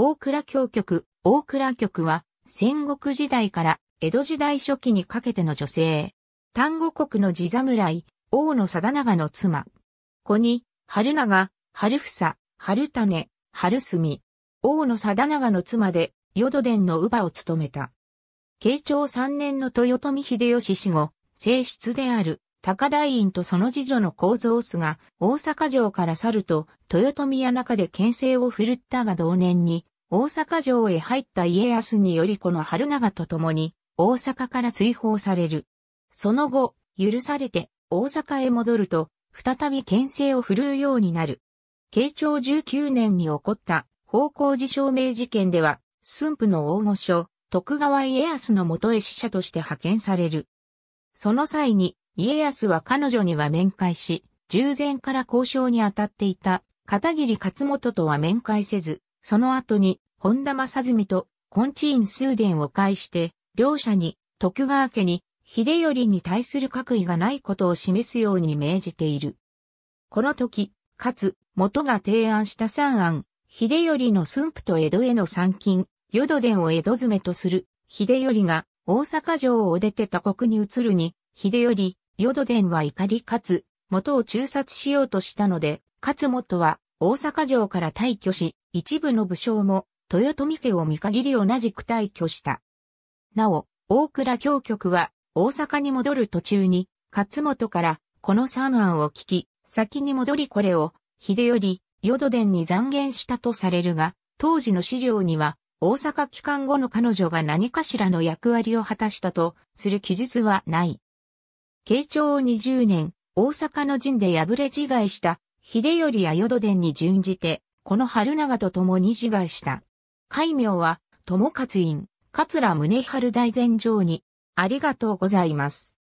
大倉京局、大倉局は戦国時代から江戸時代初期にかけての女性。丹後国の地侍、王の貞長の妻。子に、春長、春房、春種、春住。王の貞長の妻で、淀殿の乳母を務めた。慶長三年の豊臣秀吉死後、正室である高台院とその次女の構造巣が大阪城から去ると豊臣や中で牽制を振るったが同年に大阪城へ入った家康によりこの春長と共に大阪から追放される。その後、許されて大阪へ戻ると、再び牽制を振るうようになる。慶長19年に起こった方向寺証明事件では、駿府の大御所、徳川家康の元へ使者として派遣される。その際に、家康は彼女には面会し、従前から交渉に当たっていた片桐勝元とは面会せず、その後に、本田正純とコンチーン・を介して、両者に徳川家に秀頼に対する格意がないことを示すように命じている。この時、かつ、元が提案した三案、秀頼の駿府と江戸への参勤、淀殿を江戸詰めとする、秀頼が大阪城を出て他国に移るに、秀頼、淀殿は怒りかつ、元を中殺しようとしたので、勝元は大阪城から退去し、一部の武将も豊臣家を見限り同じく退去した。なお、大倉京局は大阪に戻る途中に、勝本からこの三案を聞き、先に戻りこれを、秀頼、淀殿に残言したとされるが、当時の資料には、大阪帰還後の彼女が何かしらの役割を果たしたとする記述はない。慶長20年、大阪の陣で敗れ自害した秀頼や淀殿に準じて、この春長と共に自害した。戒名は、友勝院、桂宗春大前上に、ありがとうございます。